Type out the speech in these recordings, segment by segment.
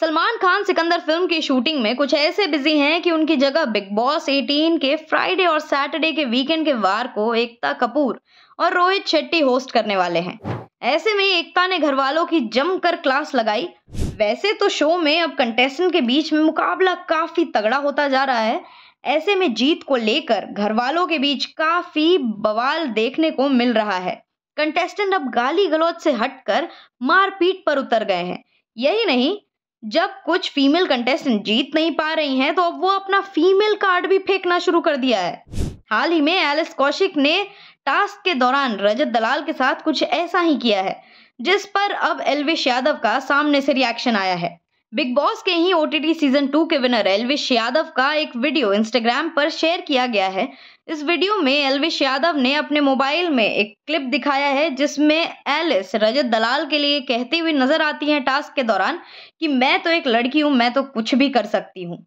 Salman Khan Sikandar film की shooting में कुछ ऐसे बिजी हैं कि उनकी जगह बिग बॉस 18 के फ्राइडे और सैटरडे के वीकेंड के वार को एकता कपूर और रोहित शेट्टी होस्ट करने वाले हैं ऐसे में एकता ने घर वालों की जमकर क्लास लगाई वैसे तो शो में अब कंटेस्टेंट के बीच में मुकाबला काफी तगड़ा होता जा रहा है ऐसे में जीत को लेकर घर वालों के बीच काफी बवाल देखने को मिल रहा है कंटेस्टेंट अब गाली गलौज से हटकर मारपीट पर उतर गए हैं यही नहीं जब कुछ फीमेल कंटेस्टेंट जीत नहीं पा रही हैं तो अब वो अपना फीमेल कार्ड भी फेंकना शुरू कर दिया है हाल ही में एलिस कौशिक ने टास्क के दौरान रजत दलाल के साथ कुछ ऐसा ही किया है जिस पर अब एलविश यादव का सामने से रिएक्शन आया है बिग बॉस के ही ओटीटी सीजन टू के विनर एलविश यादव का एक वीडियो इंस्टाग्राम पर शेयर किया गया है इस वीडियो में एलविश यादव ने अपने मोबाइल में एक क्लिप दिखाया है जिसमें एलिस रजत दलाल के लिए कहती हुई नजर आती हैं टास्क के दौरान कि मैं तो एक लड़की हूँ मैं तो कुछ भी कर सकती हूँ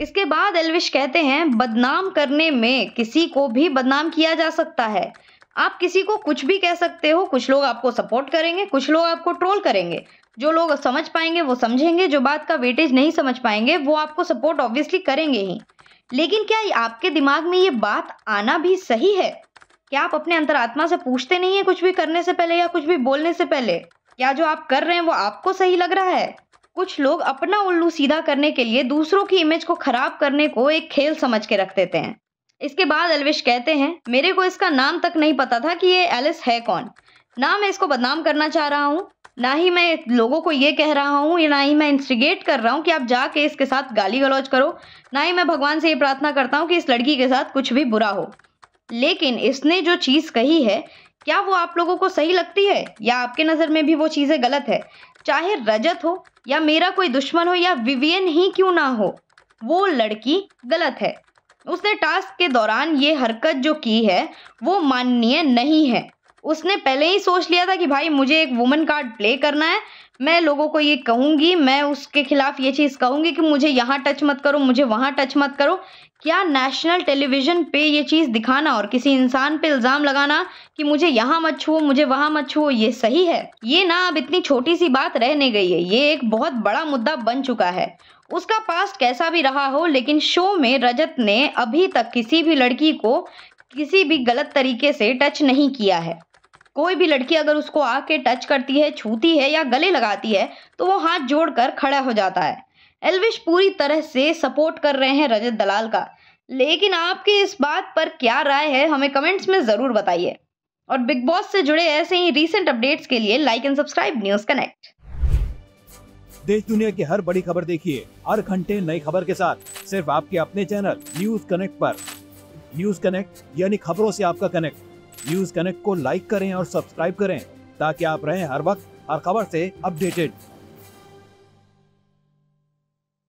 इसके बाद एलविश कहते हैं बदनाम करने में किसी को भी बदनाम किया जा सकता है आप किसी को कुछ भी कह सकते हो कुछ लोग आपको सपोर्ट करेंगे कुछ लोग आपको ट्रोल करेंगे जो लोग समझ पाएंगे वो समझेंगे जो बात का वेटेज नहीं समझ पाएंगे वो आपको सपोर्ट ऑब्वियसली करेंगे ही लेकिन क्या आपके दिमाग में ये बात आना भी सही है क्या आप अपने अंतरात्मा से पूछते नहीं है कुछ भी करने से पहले या कुछ भी बोलने से पहले क्या जो आप कर रहे हैं वो आपको सही लग रहा है कुछ लोग अपना उल्लू सीधा करने के लिए दूसरों की इमेज को खराब करने को एक खेल समझ के रख देते हैं इसके बाद एलविश कहते हैं मेरे को इसका नाम तक नहीं पता था कि ये एलिस है कौन ना मैं इसको बदनाम करना चाह रहा हूँ ना ही मैं लोगों को ये कह रहा हूँ या ना ही मैं इंस्टिगेट कर रहा हूँ कि आप जाके इसके साथ गाली गलौज करो ना ही मैं भगवान से ये प्रार्थना करता हूँ कि इस लड़की के साथ कुछ भी बुरा हो लेकिन इसने जो चीज़ कही है क्या वो आप लोगों को सही लगती है या आपके नज़र में भी वो चीज़ें गलत है चाहे रजत हो या मेरा कोई दुश्मन हो या विवियन ही क्यों ना हो वो लड़की गलत है उसने टास्क के दौरान ये हरकत जो की है वो माननीय नहीं है उसने पहले ही सोच लिया था कि भाई मुझे एक वुमन कार्ड प्ले करना है मैं लोगों को ये कहूंगी मैं उसके खिलाफ ये चीज़ कहूंगी कि मुझे यहाँ टच मत करो मुझे वहाँ टच मत करो क्या नेशनल टेलीविज़न पे ये चीज़ दिखाना और किसी इंसान पे इल्ज़ाम लगाना कि मुझे यहाँ मत छुओ मुझे वहां मत छुओ ये सही है ये ना अब इतनी छोटी सी बात रहने गई है ये एक बहुत बड़ा मुद्दा बन चुका है उसका पास कैसा भी रहा हो लेकिन शो में रजत ने अभी तक किसी भी लड़की को किसी भी गलत तरीके से टच नहीं किया है कोई भी लड़की अगर उसको आके टच करती है छूती है या गले लगाती है तो वो हाथ जोड़कर खड़ा हो जाता है एलविश पूरी तरह से सपोर्ट कर रहे हैं रजत दलाल का लेकिन आपके इस बात पर क्या राय है हमें कमेंट्स में ज़रूर बताइए और बिग बॉस से जुड़े ऐसे ही रीसेंट अपडेट्स के लिए like and subscribe news connect देश दुनिया की हर बड़ी खबर देखिए हर घंटे नई खबर के साथ सिर्फ आपके अपने चैनल न्यूज कनेक्ट पर न्यूज कनेक्ट यानी खबरों से आपका कनेक्ट न्यूज कनेक्ट को लाइक करें और सब्सक्राइब करें ताकि आप रहें हर वक्त हर खबर से अपडेटेड